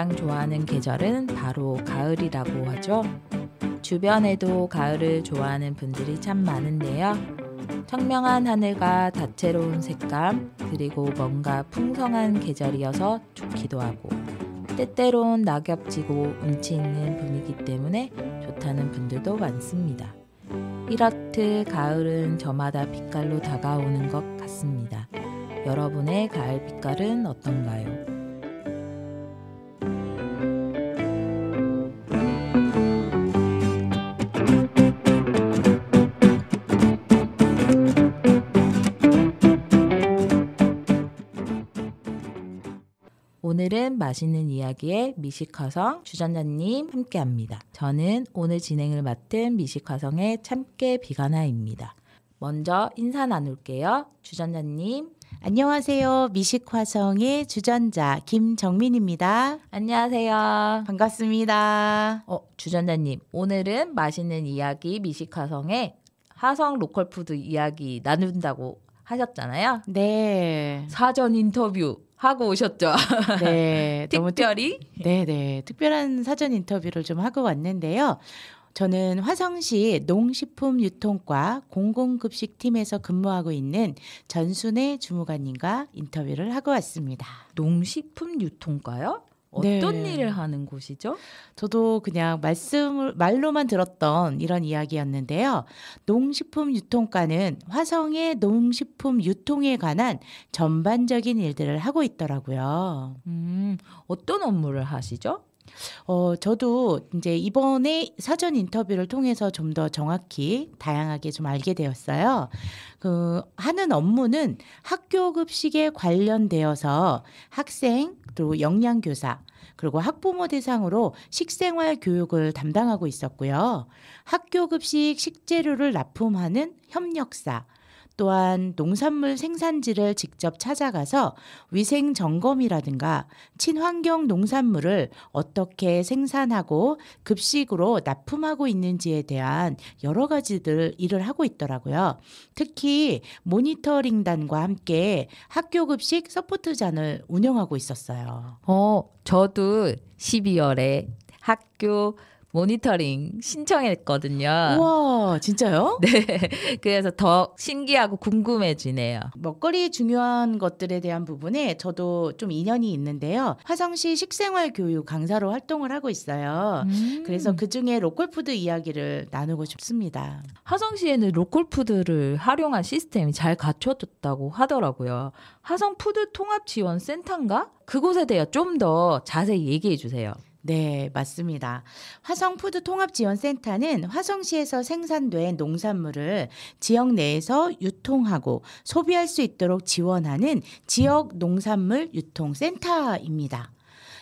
가장 좋아하는 계절은 바로 가을이라고 하죠. 주변에도 가을을 좋아하는 분들이 참 많은데요. 청명한 하늘과 다채로운 색감, 그리고 뭔가 풍성한 계절이어서 좋기도 하고, 때때론 낙엽 지고 운치 있는 분위기 때문에 좋다는 분들도 많습니다. 이렇듯 가을은 저마다 빛깔로 다가오는 것 같습니다. 여러분의 가을 빛깔은 어떤가요? 들은 맛있는 이야기의 미식화성 주전자님 함께합니다. 저는 오늘 진행을 맡은 미식화성의 참깨 비가나입니다. 먼저 인사 나눌게요. 주전자님. 안녕하세요. 미식화성의 주전자 김정민입니다. 안녕하세요. 반갑습니다. 어, 주전자님. 오늘은 맛있는 이야기 미식화성의 화성 로컬푸드 이야기 나눈다고 하셨잖아요. 네. 사전 인터뷰 하고 오셨죠. 네, 특별히 네, 네. 특별한 사전 인터뷰를 좀 하고 왔는데요. 저는 화성시 농식품유통과 공공급식팀에서 근무하고 있는 전순애 주무관님과 인터뷰를 하고 왔습니다. 농식품유통과요? 어떤 네. 일을 하는 곳이죠? 저도 그냥 말씀을 말로만 들었던 이런 이야기였는데요. 농식품 유통과는 화성의 농식품 유통에 관한 전반적인 일들을 하고 있더라고요. 음, 어떤 업무를 하시죠? 어, 저도 이제 이번에 사전 인터뷰를 통해서 좀 더 정확히 다양하게 좀 알게 되었어요. 그 하는 업무는 학교 급식에 관련되어서 학생 또 영양 교사 그리고 학부모 대상으로 식생활 교육을 담당하고 있었고요. 학교 급식 식재료를 납품하는 협력사 또한 농산물 생산지를 직접 찾아가서 위생 점검이라든가 친환경 농산물을 어떻게 생산하고 급식으로 납품하고 있는지에 대한 여러 가지들 일을 하고 있더라고요. 특히 모니터링단과 함께 학교 급식 서포트잔을 운영하고 있었어요. 어, 저도 12월에 학교 모니터링 신청했거든요. 와, 진짜요? 네. 그래서 더 신기하고 궁금해지네요. 먹거리 중요한 것들에 대한 부분에 저도 좀 인연이 있는데요. 화성시 식생활 교육 강사로 활동을 하고 있어요. 음. 그래서 그 중에 로컬푸드 이야기를 나누고 싶습니다. 화성시에는 로컬푸드를 활용한 시스템이 잘 갖춰졌다고 하더라고요. 화성푸드 통합지원센터인가? 그곳에 대해 좀 더 자세히 얘기해 주세요. 네, 맞습니다. 화성푸드 통합지원센터는 화성시에서 생산된 농산물을 지역 내에서 유통하고 소비할 수 있도록 지원하는 지역 농산물 유통센터입니다.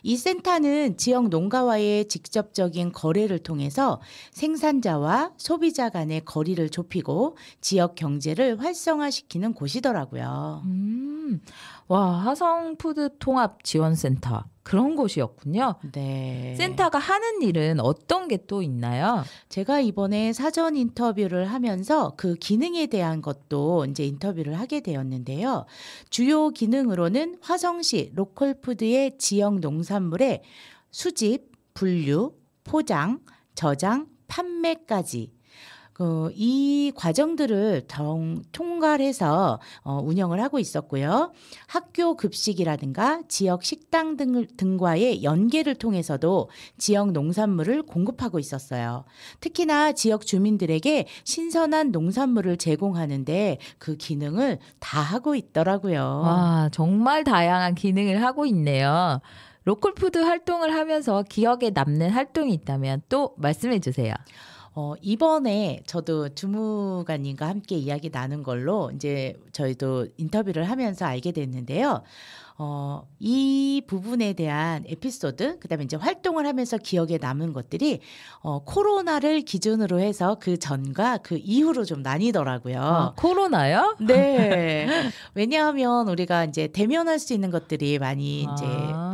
이 센터는 지역 농가와의 직접적인 거래를 통해서 생산자와 소비자 간의 거리를 좁히고 지역 경제를 활성화시키는 곳이더라고요. 음, 와, 화성푸드 통합 지원센터. 그런 곳이었군요. 네. 센터가 하는 일은 어떤 게 또 있나요? 제가 이번에 사전 인터뷰를 하면서 그 기능에 대한 것도 이제 인터뷰를 하게 되었는데요. 주요 기능으로는 화성시 로컬푸드의 지역 농산물의 수집, 분류, 포장, 저장, 판매까지 그이 과정들을 정, 총괄해서 어, 운영을 하고 있었고요. 학교 급식이라든가 지역 식당 등, 등과의 연계를 통해서도 지역 농산물을 공급하고 있었어요. 특히나 지역 주민들에게 신선한 농산물을 제공하는데 그 기능을 다 하고 있더라고요. 와, 정말 다양한 기능을 하고 있네요. 로컬푸드 활동을 하면서 기억에 남는 활동이 있다면 또 말씀해 주세요. 어, 이번에 저도 주무관님과 함께 이야기 나눈 걸로 이제 저희도 인터뷰를 하면서 알게 됐는데요. 어, 이 부분에 대한 에피소드, 그 다음에 이제 활동을 하면서 기억에 남은 것들이, 어, 코로나를 기준으로 해서 그 전과 그 이후로 좀 나뉘더라고요. 아, 코로나요? 네. 왜냐하면 우리가 이제 대면할 수 있는 것들이 많이 이제 아.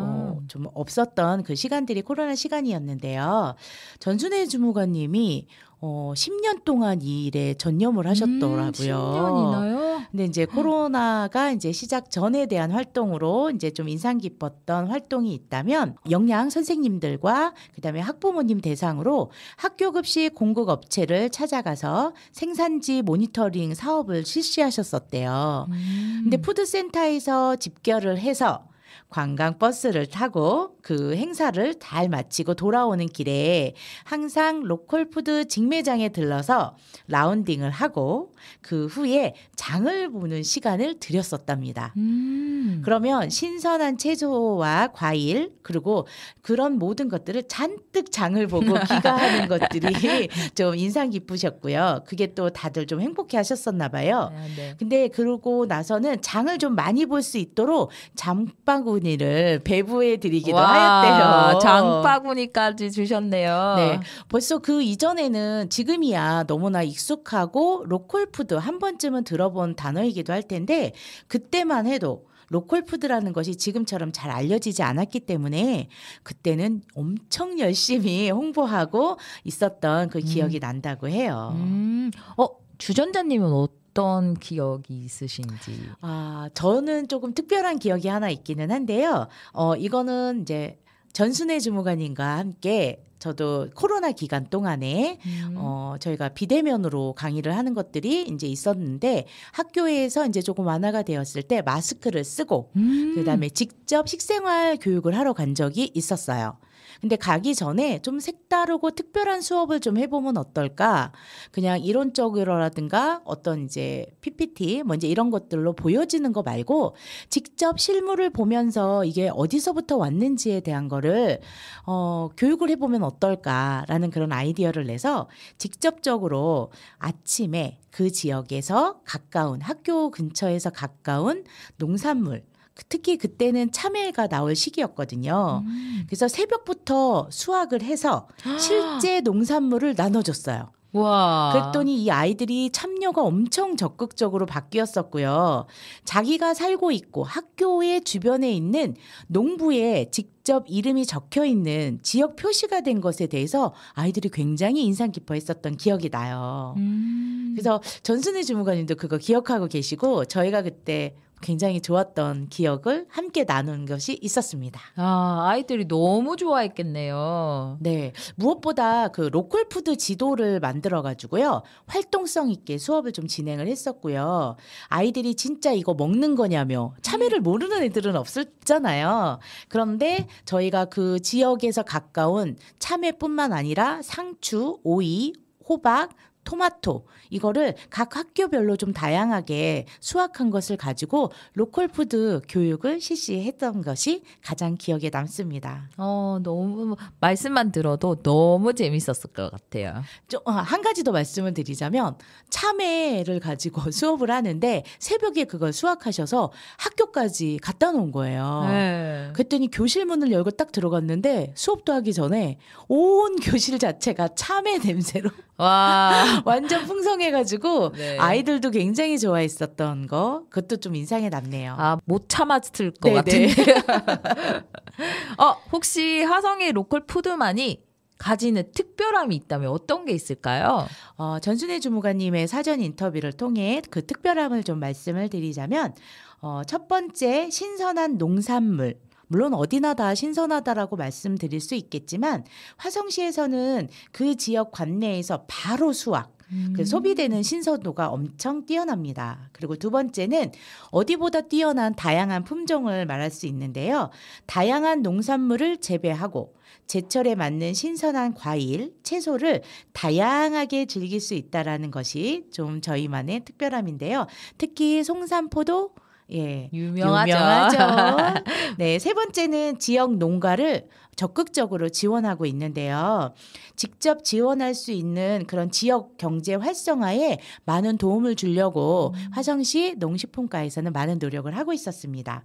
좀 없었던 그 시간들이 코로나 시간이었는데요. 전순혜 주무관님이 어, 10년 동안 이 일에 전념을 음, 하셨더라고요. 음, 근데 이제 코로나가 이제 시작 전에 대한 활동으로 이제 좀 인상 깊었던 활동이 있다면 영양 선생님들과 그다음에 학부모님 대상으로 학교 급식 공급 업체를 찾아가서 생산지 모니터링 사업을 실시하셨었대요. 음. 근데 푸드센터에서 집결을 해서 관광버스를 타고 그 행사를 잘 마치고 돌아오는 길에 항상 로컬푸드 직매장에 들러서 라운딩을 하고 그 후에 장을 보는 시간을 들였었답니다. 음. 그러면 신선한 채소와 과일 그리고 그런 모든 것들을 잔뜩 장을 보고 귀가하는 것들이 좀 인상 깊으셨고요. 그게 또 다들 좀 행복해 하셨었나 봐요. 아, 네. 근데 그러고 나서는 장을 좀 많이 볼 수 있도록 잠방 장바구니를 배부해 드리기도 하였대요. 장바구니까지 주셨네요. 네. 벌써 그 이전에는 지금이야 너무나 익숙하고 로컬푸드 한 번쯤은 들어본 단어이기도 할 텐데 그때만 해도 로컬푸드라는 것이 지금처럼 잘 알려지지 않았기 때문에 그때는 엄청 열심히 홍보하고 있었던 그 기억이 음. 난다고 해요. 음. 어, 주전자님은 어떤 어떤 기억이 있으신지? 아, 저는 조금 특별한 기억이 하나 있기는 한데요. 어, 이거는 이제 전순애 주무관님과 함께 저도 코로나 기간 동안에 음. 어 저희가 비대면으로 강의를 하는 것들이 이제 있었는데 학교에서 이제 조금 완화가 되었을 때 마스크를 쓰고 음. 그다음에 직접 식생활 교육을 하러 간 적이 있었어요. 근데 가기 전에 좀 색다르고 특별한 수업을 좀 해보면 어떨까? 그냥 이론적으로라든가 어떤 이제 PPT 뭐 이제 이런 것들로 보여지는 거 말고 직접 실물을 보면서 이게 어디서부터 왔는지에 대한 거를 어, 교육을 해보면 어떨까라는 그런 아이디어를 내서 직접적으로 아침에 그 지역에서 가까운 학교 근처에서 가까운 농산물 특히 그때는 참외가 나올 시기였거든요. 음. 그래서 새벽부터 수확을 해서 아. 실제 농산물을 나눠줬어요. 와. 그랬더니 이 아이들이 참여가 엄청 적극적으로 바뀌었었고요. 자기가 살고 있고 학교의 주변에 있는 농부의 직접 이름이 적혀 있는 지역 표시가 된 것에 대해서 아이들이 굉장히 인상 깊어 했었던 기억이 나요. 음. 그래서 전순희 주무관님도 그거 기억하고 계시고 저희가 그때 굉장히 좋았던 기억을 함께 나눈 것이 있었습니다. 아, 아이들이 너무 좋아했겠네요. 네. 무엇보다 그 로컬푸드 지도를 만들어가지고요. 활동성 있게 수업을 좀 진행을 했었고요. 아이들이 진짜 이거 먹는 거냐며 참외를 음. 모르는 애들은 없었잖아요. 그런데 저희가 그 지역에서 가까운 참외뿐만 아니라 상추, 오이, 호박, 토마토 이거를 각 학교별로 좀 다양하게 수확한 것을 가지고 로컬 푸드 교육을 실시했던 것이 가장 기억에 남습니다. 어 너무 말씀만 들어도 너무 재밌었을 것 같아요. 좀한 어, 가지 더 말씀을 드리자면 참외를 가지고 수업을 하는데 새벽에 그걸 수확하셔서 학교까지 갖다 놓은 거예요. 네. 그랬더니 교실 문을 열고 딱 들어갔는데 수업도 하기 전에 온 교실 자체가 참외 냄새로 와 완전 풍성해가지고 네. 아이들도 굉장히 좋아했었던 거 그것도 좀 인상에 남네요. 아 못 참았을 것 네, 네. 같은데. 어 혹시 화성의 로컬 푸드만이 가지는 특별함이 있다면 어떤 게 있을까요? 어, 전순혜 주무관님의 사전 인터뷰를 통해 그 특별함을 좀 말씀을 드리자면 어, 첫 번째 신선한 농산물 물론 어디나 다 신선하다라고 말씀드릴 수 있겠지만 화성시에서는 그 지역 관내에서 바로 수확 그 음. 소비되는 신선도가 엄청 뛰어납니다. 그리고 두 번째는 어디보다 뛰어난 다양한 품종을 말할 수 있는데요. 다양한 농산물을 재배하고 제철에 맞는 신선한 과일, 채소를 다양하게 즐길 수 있다라는 것이 좀 저희만의 특별함인데요. 특히 송산포도 예, 유명하죠. 유명하죠. 네, 세 번째는 지역 농가를 적극적으로 지원하고 있는데요. 직접 지원할 수 있는 그런 지역 경제 활성화에 많은 도움을 주려고 음. 화성시 농식품과에서는 많은 노력을 하고 있었습니다.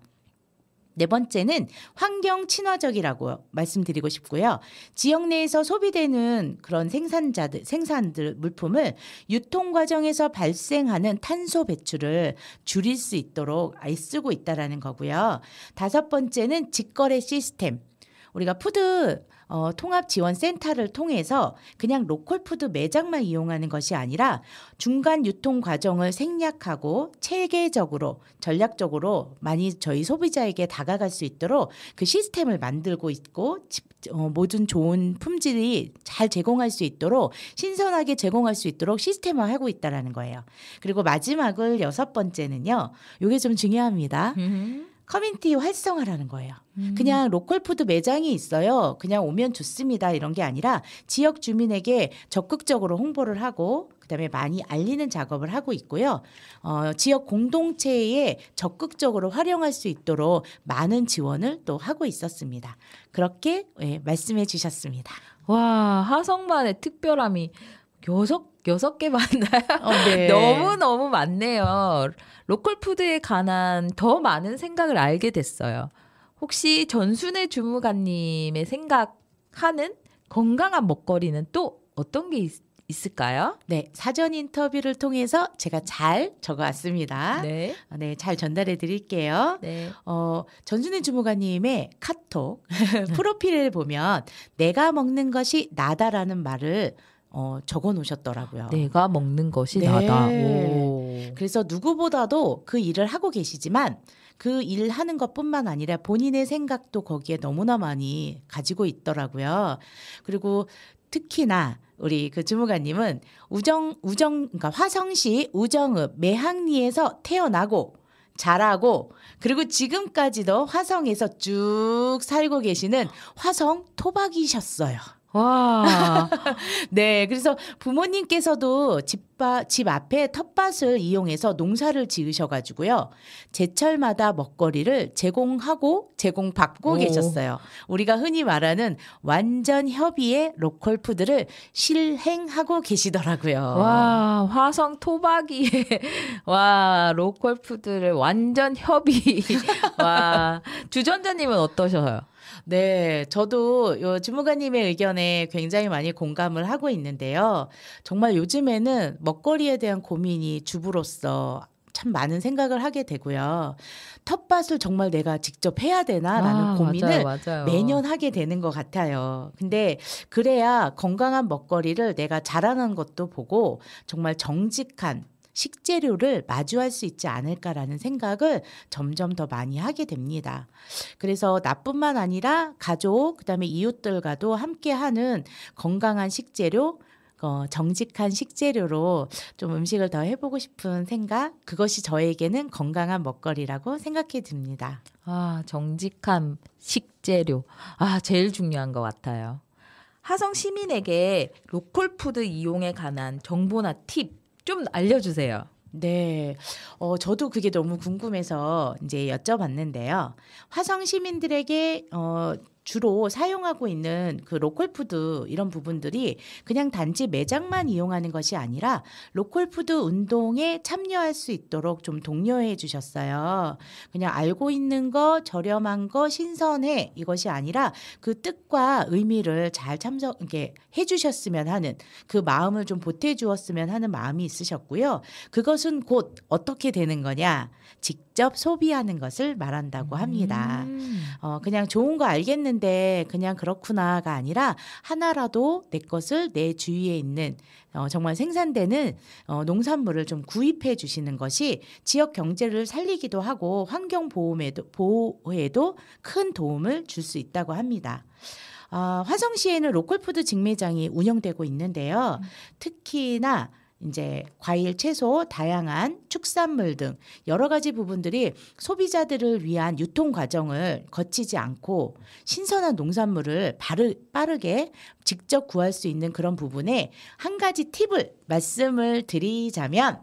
네 번째는 환경 친화적이라고 말씀드리고 싶고요. 지역 내에서 소비되는 그런 생산자들, 생산들 물품을 유통 과정에서 발생하는 탄소 배출을 줄일 수 있도록 애쓰고 있다라는 거고요. 다섯 번째는 직거래 시스템. 우리가 푸드 어, 통합지원센터를 통해서 그냥 로컬푸드 매장만 이용하는 것이 아니라 중간 유통 과정을 생략하고 체계적으로 전략적으로 많이 저희 소비자에게 다가갈 수 있도록 그 시스템을 만들고 있고 어, 모든 좋은 품질이 잘 제공할 수 있도록 신선하게 제공할 수 있도록 시스템화하고 있다라는 거예요. 그리고 마지막을 여섯 번째는요. 이게 좀 중요합니다. 음. 커뮤니티 활성화라는 거예요. 음. 그냥 로컬 푸드 매장이 있어요. 그냥 오면 좋습니다. 이런 게 아니라 지역 주민에게 적극적으로 홍보를 하고 그다음에 많이 알리는 작업을 하고 있고요. 어, 지역 공동체에 적극적으로 활용할 수 있도록 많은 지원을 또 하고 있었습니다. 그렇게 예, 말씀해 주셨습니다. 와 하성만의 특별함이 여섯 여섯 개 맞나요? 어, 네. 너무너무 많네요. 로컬 푸드에 관한 더 많은 생각을 알게 됐어요. 혹시 전순의 주무관님의 생각하는 건강한 먹거리는 또 어떤 게 있, 있을까요? 네, 사전 인터뷰를 통해서 제가 잘 적어왔습니다. 네, 어, 네, 잘 전달해 드릴게요. 네, 어, 전순희 주무관님의 카톡 프로필을 보면 내가 먹는 것이 나다라는 말을 어, 적어 놓으셨더라고요. 내가 먹는 것이 네. 나다. 오. 그래서 누구보다도 그 일을 하고 계시지만 그 일 하는 것뿐만 아니라 본인의 생각도 거기에 너무나 많이 가지고 있더라고요. 그리고 특히나 우리 그 주무관님은 우정 우정 그러니까 화성시 우정읍 매항리에서 태어나고 자라고 그리고 지금까지도 화성에서 쭉 살고 계시는 화성 토박이셨어요. 와. 네. 그래서 부모님께서도 집바, 집 앞에 텃밭을 이용해서 농사를 지으셔가지고요. 제철마다 먹거리를 제공하고 제공받고 오. 계셨어요. 우리가 흔히 말하는 완전 협의의 로컬 푸드를 실행하고 계시더라고요. 와, 화성 토박이에. 와, 로컬 푸드를 완전 협의. 와. 주전자님은 어떠셔요? 네, 저도 요 주무관님의 의견에 굉장히 많이 공감을 하고 있는데요. 정말 요즘에는 먹거리에 대한 고민이 주부로서 참 많은 생각을 하게 되고요. 텃밭을 정말 내가 직접 해야 되나라는 아, 고민을 맞아요, 맞아요. 매년 하게 되는 것 같아요. 근데 그래야 건강한 먹거리를 내가 자라는 것도 보고 정말 정직한 식재료를 마주할 수 있지 않을까라는 생각을 점점 더 많이 하게 됩니다. 그래서 나뿐만 아니라 가족, 그다음에 이웃들과도 함께하는 건강한 식재료, 어, 정직한 식재료로 좀 음식을 더 해보고 싶은 생각, 그것이 저에게는 건강한 먹거리라고 생각해 듭니다. 아, 정직한 식재료. 아, 제일 중요한 것 같아요. 하성 시민에게 로컬 푸드 이용에 관한 정보나 팁좀 알려주세요. 네. 어, 저도 그게 너무 궁금해서 이제 여쭤봤는데요. 화성 시민들에게 어, 주로 사용하고 있는 그 로컬 푸드 이런 부분들이 그냥 단지 매장만 이용하는 것이 아니라 로컬 푸드 운동에 참여할 수 있도록 좀 독려해 주셨어요. 그냥 알고 있는 거 저렴한 거 신선해 이것이 아니라 그 뜻과 의미를 잘 참석 이렇게 해 주셨으면 하는 그 마음을 좀 보태 주었으면 하는 마음이 있으셨고요. 그것은 곧 어떻게 되는 거냐? 직 직접 소비하는 것을 말한다고 합니다. 음. 어, 그냥 좋은 거 알겠는데 그냥 그렇구나가 아니라 하나라도 내 것을 내 주위에 있는 어, 정말 생산되는 어, 농산물을 좀 구입해 주시는 것이 지역 경제를 살리기도 하고 환경 보험에도, 보호에도 큰 도움을 줄 수 있다고 합니다. 어, 아, 화성시에는 로컬푸드 직매장이 운영되고 있는데요. 음. 특히나 이제 과일, 채소, 다양한 축산물 등 여러 가지 부분들이 소비자들을 위한 유통 과정을 거치지 않고 신선한 농산물을 바르, 빠르게 직접 구할 수 있는 그런 부분에 한 가지 팁을 말씀을 드리자면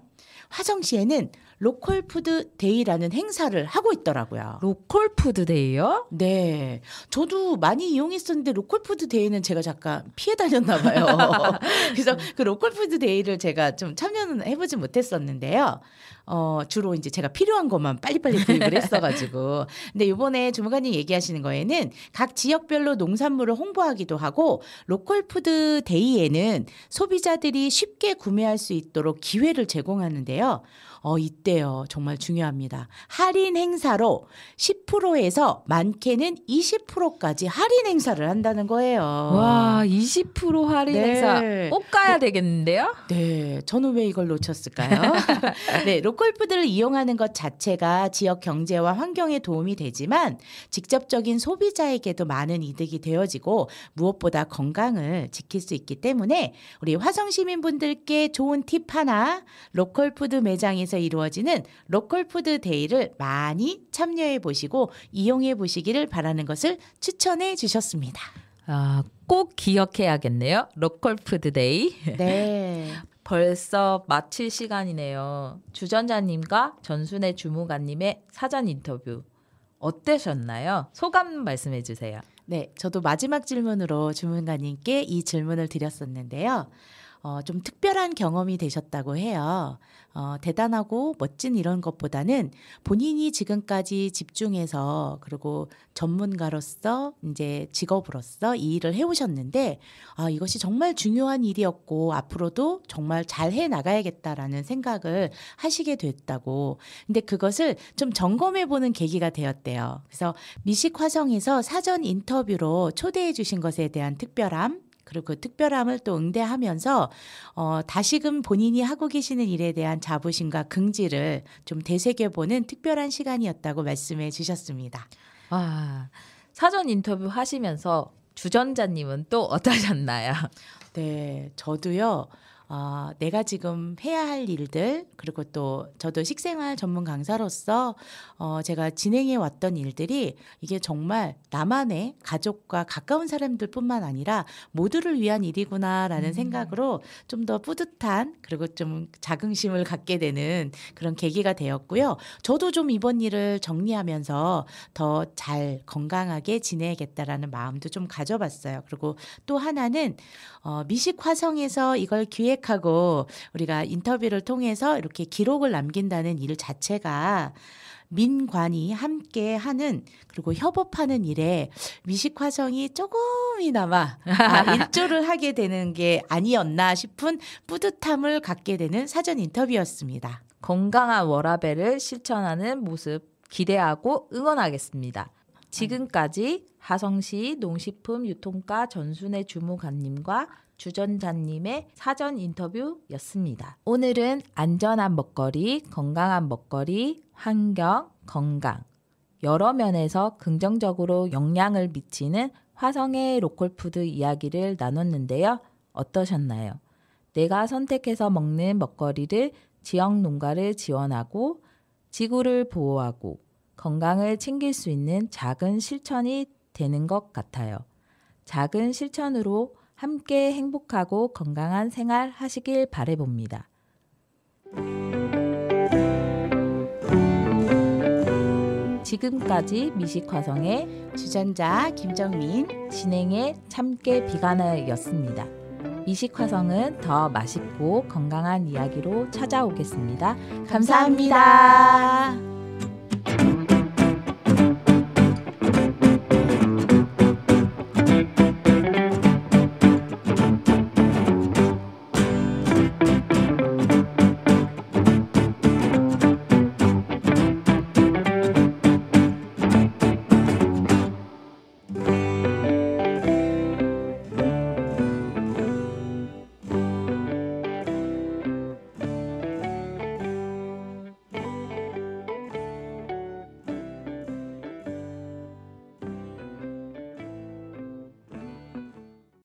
화성시에는 로컬 푸드 데이라는 행사를 하고 있더라고요. 로컬 푸드 데이요? 네. 저도 많이 이용했었는데 로컬 푸드 데이는 제가 잠깐 피해 다녔나 봐요. 그래서 그 로컬 푸드 데이를 제가 좀 참여는 해보지 못했었는데요. 어, 주로 이제 제가 필요한 것만 빨리빨리 구입을 했어가지고. 근데 이번에 주무관님 얘기하시는 거에는 각 지역별로 농산물을 홍보하기도 하고 로컬 푸드 데이에는 소비자들이 쉽게 구매할 수 있도록 기회를 제공하는데요. 어, 이때요. 정말 중요합니다. 할인 행사로 10%에서 많게는 20%까지 할인 행사를 한다는 거예요. 와, 20% 할인 네. 행사 꼭 가야 어, 되겠는데요? 네. 저는 왜 이걸 놓쳤을까요? 네. 로컬 로컬푸드를 이용하는 것 자체가 지역 경제와 환경에 도움이 되지만 직접적인 소비자에게도 많은 이득이 되어지고 무엇보다 건강을 지킬 수 있기 때문에 우리 화성 시민분들께 좋은 팁 하나 로컬푸드 매장에서 이루어지는 로컬푸드 데이를 많이 참여해 보시고 이용해 보시기를 바라는 것을 추천해 주셨습니다. 아, 꼭 기억해야겠네요. 로컬 푸드데이. 네. 벌써 마칠 시간이네요. 주전자님과 전순의 주무관님의 사전 인터뷰 어떠셨나요? 소감 말씀해 주세요. 네, 저도 마지막 질문으로 주문가님께 이 질문을 드렸었는데요. 어, 좀 특별한 경험이 되셨다고 해요. 어, 대단하고 멋진 이런 것보다는 본인이 지금까지 집중해서 그리고 전문가로서 이제 직업으로서 이 일을 해오셨는데 아, 이것이 정말 중요한 일이었고 앞으로도 정말 잘 해 나가야겠다라는 생각을 하시게 됐다고. 근데 그것을 좀 점검해보는 계기가 되었대요. 그래서 미식화성에서 사전 인터뷰로 초대해주신 것에 대한 특별함 그리고 그 특별함을 또 응대하면서 어, 다시금 본인이 하고 계시는 일에 대한 자부심과 긍지를 좀 되새겨보는 특별한 시간이었다고 말씀해 주셨습니다. 와, 사전 인터뷰 하시면서 주전자님은 또 어떠셨나요? 네, 저도요. 어, 내가 지금 해야 할 일들 그리고 또 저도 식생활 전문 강사로서 어, 제가 진행해 왔던 일들이 이게 정말 나만의 가족과 가까운 사람들뿐만 아니라 모두를 위한 일이구나라는 음. 생각으로 좀 더 뿌듯한 그리고 좀 자긍심을 갖게 되는 그런 계기가 되었고요. 저도 좀 이번 일을 정리하면서 더 잘 건강하게 지내겠다라는 마음도 좀 가져봤어요. 그리고 또 하나는 어, 미식 화성에서 이걸 기획 기획하고 우리가 인터뷰를 통해서 이렇게 기록을 남긴다는 일 자체가 민관이 함께 하는 그리고 협업하는 일에 미식 화성이 조금이나마 아, 일조를 하게 되는 게 아니었나 싶은 뿌듯함을 갖게 되는 사전 인터뷰였습니다. 건강한 워라벨을 실천하는 모습 기대하고 응원하겠습니다. 지금까지 음. 하성시 농식품 유통과 전순의 주무관님과 주전자님의 사전 인터뷰였습니다. 오늘은 안전한 먹거리, 건강한 먹거리, 환경, 건강, 여러 면에서 긍정적으로 영향을 미치는 화성의 로컬푸드 이야기를 나눴는데요. 어떠셨나요? 내가 선택해서 먹는 먹거리를 지역 농가를 지원하고 지구를 보호하고 건강을 챙길 수 있는 작은 실천이 되는 것 같아요. 작은 실천으로 함께 행복하고 건강한 생활 하시길 바래봅니다. 지금까지 미식화성의 주전자 김정민 진행의 참깨 비가나였습니다. 미식화성은 더 맛있고 건강한 이야기로 찾아오겠습니다 감사합니다. 감사합니다.